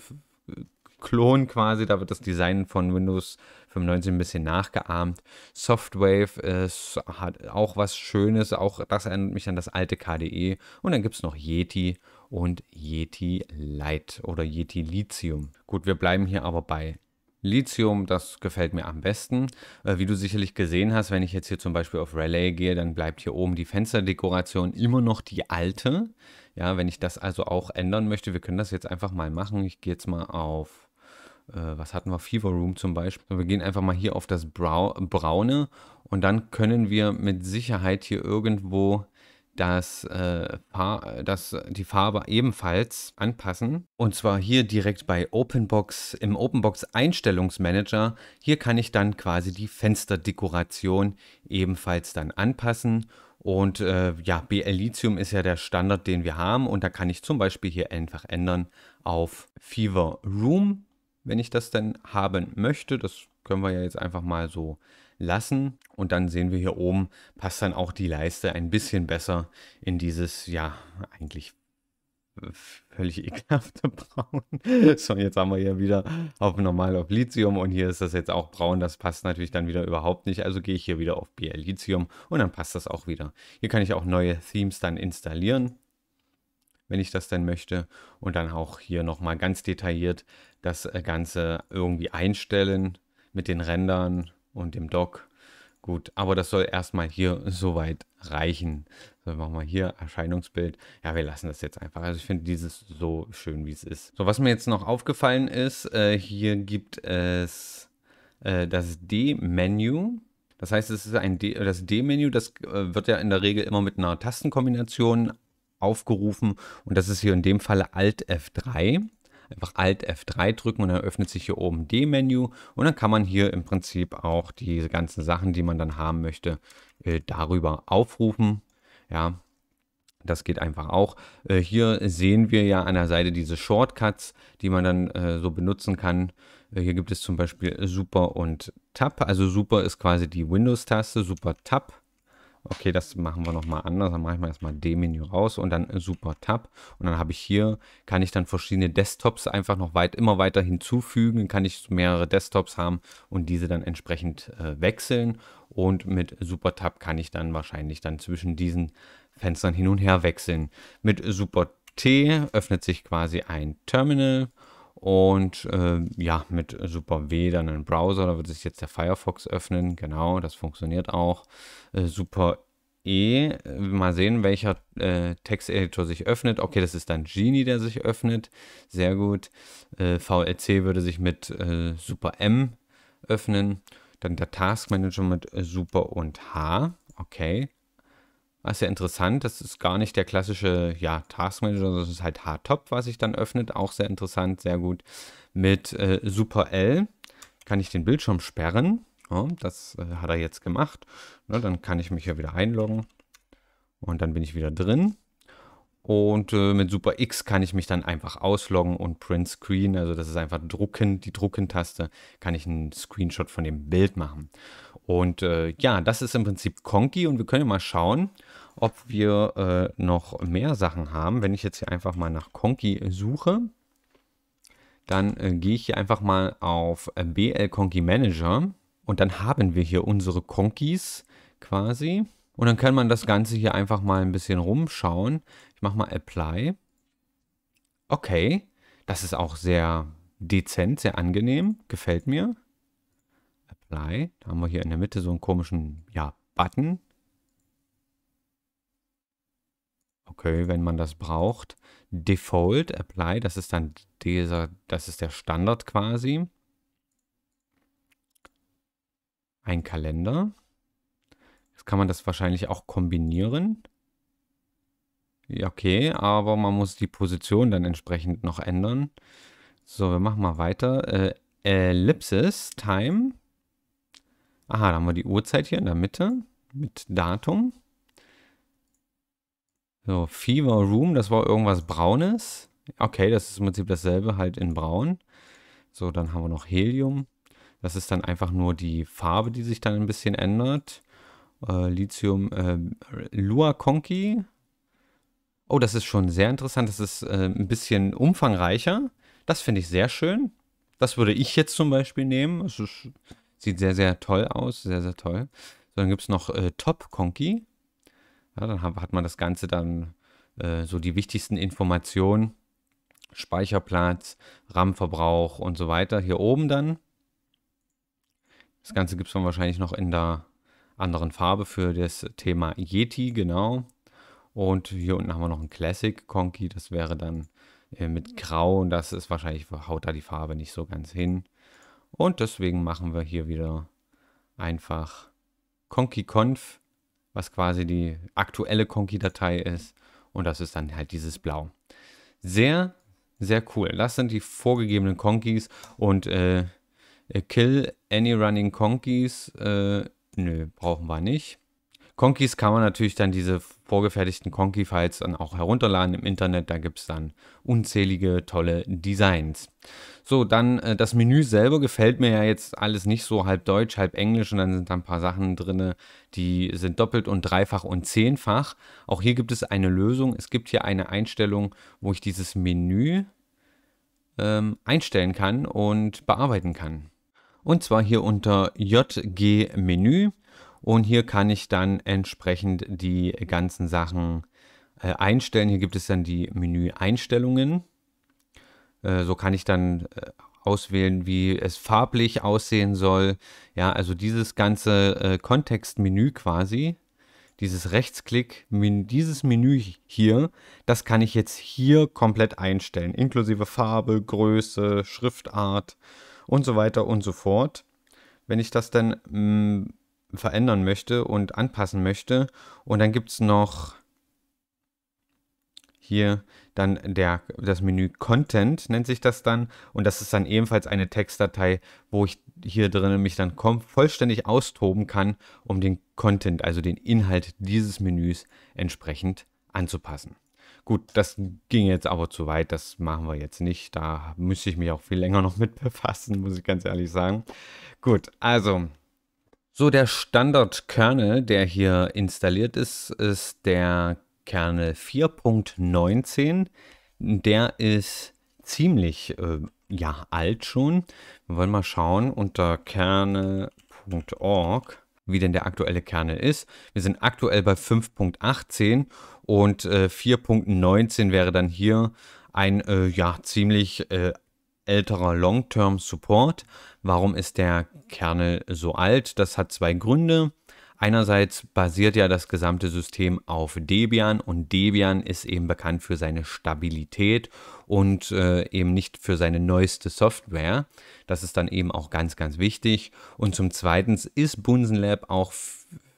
Klon quasi. Da wird das Design von Windows 95 ein bisschen nachgeahmt. Softwave ist, hat auch was Schönes. Auch das erinnert mich an das alte KDE. Und dann gibt es noch Yeti und Yeti Light oder Yeti Lithium. Gut, wir bleiben hier aber bei Lithium, das gefällt mir am besten. Äh, wie du sicherlich gesehen hast, wenn ich jetzt hier zum Beispiel auf Relay gehe, dann bleibt hier oben die Fensterdekoration immer noch die alte. Ja, wenn ich das also auch ändern möchte, wir können das jetzt einfach mal machen. Ich gehe jetzt mal auf, äh, was hatten wir, Fever Room zum Beispiel. Wir gehen einfach mal hier auf das Braune und dann können wir mit Sicherheit hier irgendwo das, äh, das, die Farbe ebenfalls anpassen. Und zwar hier direkt bei OpenBox, im OpenBox Einstellungsmanager. Hier kann ich dann quasi die Fensterdekoration ebenfalls dann anpassen. Und äh, ja, BL Lithium ist ja der Standard, den wir haben. Und da kann ich zum Beispiel hier einfach ändern auf Fever Room, wenn ich das denn haben möchte. Das können wir ja jetzt einfach mal so lassen. Und dann sehen wir hier oben, passt dann auch die Leiste ein bisschen besser in dieses, ja, eigentlich völlig ekelhafte Braun. So, jetzt haben wir hier wieder auf normal auf Lithium und hier ist das jetzt auch braun. Das passt natürlich dann wieder überhaupt nicht. Also gehe ich hier wieder auf BL Lithium und dann passt das auch wieder. Hier kann ich auch neue Themes dann installieren, wenn ich das denn möchte. Und dann auch hier nochmal ganz detailliert das äh, Ganze irgendwie einstellen mit den Rändern und dem Doc. Gut, aber das soll erstmal hier soweit reichen. So, machen wir hier Erscheinungsbild. Ja, wir lassen das jetzt einfach. Also ich finde dieses so schön, wie es ist. So, was mir jetzt noch aufgefallen ist, äh, hier gibt es äh, das D-Menü. Das heißt, es ist ein D, das D-Menü, das äh, wird ja in der Regel immer mit einer Tastenkombination aufgerufen und das ist hier in dem Fall Alt F3 einfach Alt F3 drücken und dann öffnet sich hier oben D-Menü und dann kann man hier im Prinzip auch diese ganzen Sachen, die man dann haben möchte, äh, darüber aufrufen. Ja, das geht einfach auch. Äh, hier sehen wir ja an der Seite diese Shortcuts, die man dann äh, so benutzen kann. hier gibt es zum Beispiel Super und Tab. Also Super ist quasi die Windows-Taste, Super Tab Okay, das machen wir nochmal anders. Dann mache ich mal erstmal D-Menü raus und dann Super Tab. Und dann habe ich hier, kann ich dann verschiedene Desktops einfach noch weit, immer weiter hinzufügen. Dann kann ich mehrere Desktops haben und diese dann entsprechend äh, wechseln. Und mit Super Tab kann ich dann wahrscheinlich dann zwischen diesen Fenstern hin und her wechseln. Mit Super T öffnet sich quasi ein Terminal und äh, ja, mit Super W dann einen Browser, da wird sich jetzt der Firefox öffnen. Genau, das funktioniert auch. Äh, Super E, äh, mal sehen, welcher äh, Texteditor sich öffnet. Okay, das ist dann Genie, der sich öffnet. Sehr gut. Äh, VLC würde sich mit äh, Super M öffnen. Dann der Task Manager mit Super und H. Okay, das ah, ist ja interessant. Das ist gar nicht der klassische ja, Task Manager, das ist halt Hardtop, was sich dann öffnet. Auch sehr interessant, sehr gut. Mit äh, Super L kann ich den Bildschirm sperren. Ja, das äh, hat er jetzt gemacht. Na, dann kann ich mich ja wieder einloggen und dann bin ich wieder drin. Und äh, mit Super X kann ich mich dann einfach ausloggen und Print Screen, also das ist einfach drucken, die Drucken-Taste, kann ich einen Screenshot von dem Bild machen. Und äh, ja, das ist im Prinzip Konki und wir können mal schauen, ob wir äh, noch mehr Sachen haben. Wenn ich jetzt hier einfach mal nach Konki suche, dann äh, gehe ich hier einfach mal auf äh, BL Konki Manager und dann haben wir hier unsere Konkis quasi. Und dann kann man das Ganze hier einfach mal ein bisschen rumschauen. Ich mache mal Apply. Okay, das ist auch sehr dezent, sehr angenehm, gefällt mir. Apply, da haben wir hier in der Mitte so einen komischen ja, Button. okay, wenn man das braucht, Default Apply, das ist dann dieser, das ist der Standard quasi. Ein Kalender. Jetzt kann man das wahrscheinlich auch kombinieren. Ja, okay, aber man muss die Position dann entsprechend noch ändern. So, wir machen mal weiter. Äh, Ellipsis, Time. Aha, da haben wir die Uhrzeit hier in der Mitte mit Datum. So, Fever Room, das war irgendwas Braunes. Okay, das ist im Prinzip dasselbe, halt in Braun. So, dann haben wir noch Helium. Das ist dann einfach nur die Farbe, die sich dann ein bisschen ändert. Äh, Lithium, äh, Lua Conky. Oh, das ist schon sehr interessant. Das ist äh, ein bisschen umfangreicher. Das finde ich sehr schön. Das würde ich jetzt zum Beispiel nehmen. Es sieht sehr, sehr toll aus. Sehr, sehr toll. So, dann gibt es noch äh, Top Conky. Ja, dann hat man das Ganze dann äh, so die wichtigsten Informationen, Speicherplatz, RAM-Verbrauch und so weiter hier oben dann. Das Ganze gibt es dann wahrscheinlich noch in der anderen Farbe für das Thema Yeti, genau. Und hier unten haben wir noch ein Classic Conky, das wäre dann äh, mit Grau und das ist wahrscheinlich, haut da die Farbe nicht so ganz hin. Und deswegen machen wir hier wieder einfach Conky Conf was quasi die aktuelle Conky-Datei ist. Und das ist dann halt dieses Blau. Sehr, sehr cool. Das sind die vorgegebenen Conkeys und äh, äh, Kill Any Running Conkeys. Äh, nö, brauchen wir nicht. Conkeys kann man natürlich dann diese vorgefertigten Conky-Files dann auch herunterladen im Internet. Da gibt es dann unzählige tolle Designs. So, dann äh, das Menü selber gefällt mir ja jetzt alles nicht so halb deutsch, halb englisch und dann sind da ein paar Sachen drin, die sind doppelt und dreifach und zehnfach. Auch hier gibt es eine Lösung. Es gibt hier eine Einstellung, wo ich dieses Menü ähm, einstellen kann und bearbeiten kann. Und zwar hier unter JG Menü und hier kann ich dann entsprechend die ganzen Sachen äh, einstellen. Hier gibt es dann die Menü-Einstellungen. Äh, so kann ich dann äh, auswählen, wie es farblich aussehen soll. Ja, also dieses ganze äh, Kontextmenü quasi, dieses Rechtsklick, men dieses Menü hier, das kann ich jetzt hier komplett einstellen, inklusive Farbe, Größe, Schriftart und so weiter und so fort. Wenn ich das dann mm, verändern möchte und anpassen möchte. Und dann gibt es noch hier dann der, das Menü Content nennt sich das dann und das ist dann ebenfalls eine Textdatei, wo ich hier drin mich dann vollständig austoben kann, um den Content, also den Inhalt dieses Menüs entsprechend anzupassen. Gut, das ging jetzt aber zu weit, das machen wir jetzt nicht, da müsste ich mich auch viel länger noch mit befassen, muss ich ganz ehrlich sagen. Gut, also so, der Standard-Kernel, der hier installiert ist, ist der Kernel 4.19. Der ist ziemlich äh, ja, alt schon. Wir wollen mal schauen unter kernel.org, wie denn der aktuelle Kernel ist. Wir sind aktuell bei 5.18 und äh, 4.19 wäre dann hier ein äh, ja, ziemlich äh, älterer Long-Term Support. Warum ist der Kernel so alt? Das hat zwei Gründe. Einerseits basiert ja das gesamte System auf Debian und Debian ist eben bekannt für seine Stabilität und äh, eben nicht für seine neueste Software. Das ist dann eben auch ganz, ganz wichtig. Und zum Zweiten ist Bunsen Lab auch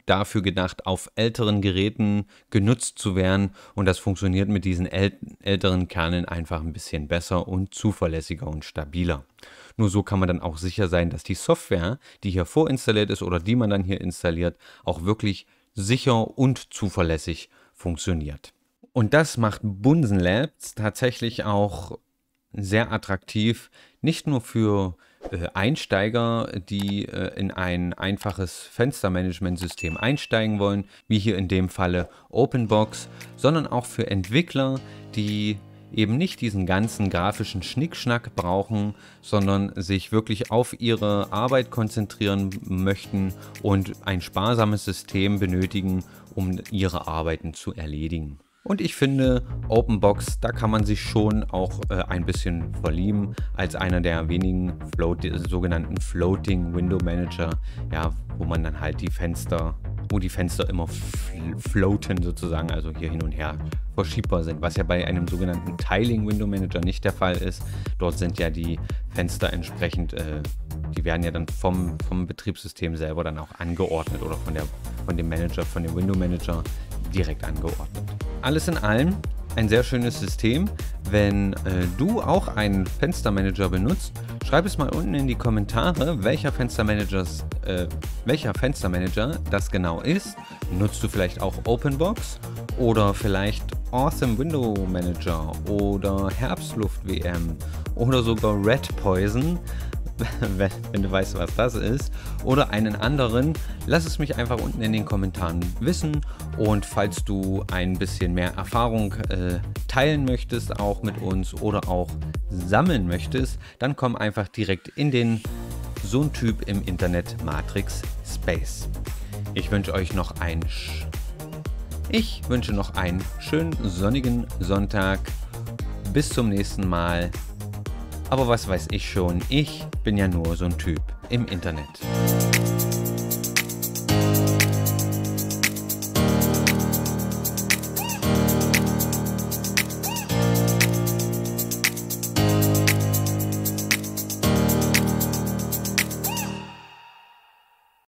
dafür gedacht, auf älteren Geräten genutzt zu werden. Und das funktioniert mit diesen älteren Kernen einfach ein bisschen besser und zuverlässiger und stabiler. Nur so kann man dann auch sicher sein, dass die Software, die hier vorinstalliert ist oder die man dann hier installiert, auch wirklich sicher und zuverlässig funktioniert. Und das macht Bunsen Labs tatsächlich auch sehr attraktiv, nicht nur für äh, Einsteiger, die äh, in ein einfaches Fenstermanagementsystem einsteigen wollen, wie hier in dem Falle OpenBox, sondern auch für Entwickler, die eben nicht diesen ganzen grafischen Schnickschnack brauchen, sondern sich wirklich auf ihre Arbeit konzentrieren möchten und ein sparsames System benötigen, um ihre Arbeiten zu erledigen. Und ich finde, OpenBox, da kann man sich schon auch äh, ein bisschen verlieben als einer der wenigen Float sogenannten Floating Window Manager, ja, wo man dann halt die Fenster, wo die Fenster immer floaten sozusagen, also hier hin und her verschiebbar sind, was ja bei einem sogenannten Tiling Window Manager nicht der Fall ist. Dort sind ja die Fenster entsprechend, äh, die werden ja dann vom, vom Betriebssystem selber dann auch angeordnet oder von, der, von dem Manager, von dem Window Manager direkt angeordnet alles in allem ein sehr schönes System. Wenn äh, du auch einen Fenstermanager benutzt, schreib es mal unten in die Kommentare, welcher äh, welcher Fenstermanager das genau ist. Nutzt du vielleicht auch Openbox oder vielleicht Awesome Window Manager oder Herbstluft WM oder sogar Red Poison? wenn du weißt, was das ist, oder einen anderen, lass es mich einfach unten in den Kommentaren wissen. Und falls du ein bisschen mehr Erfahrung äh, teilen möchtest, auch mit uns oder auch sammeln möchtest, dann komm einfach direkt in den So ein Typ im Internet Matrix Space. Ich wünsche euch noch einen ich wünsche noch einen schönen sonnigen Sonntag. Bis zum nächsten Mal. Aber was weiß ich schon, ich bin ja nur so ein Typ im Internet.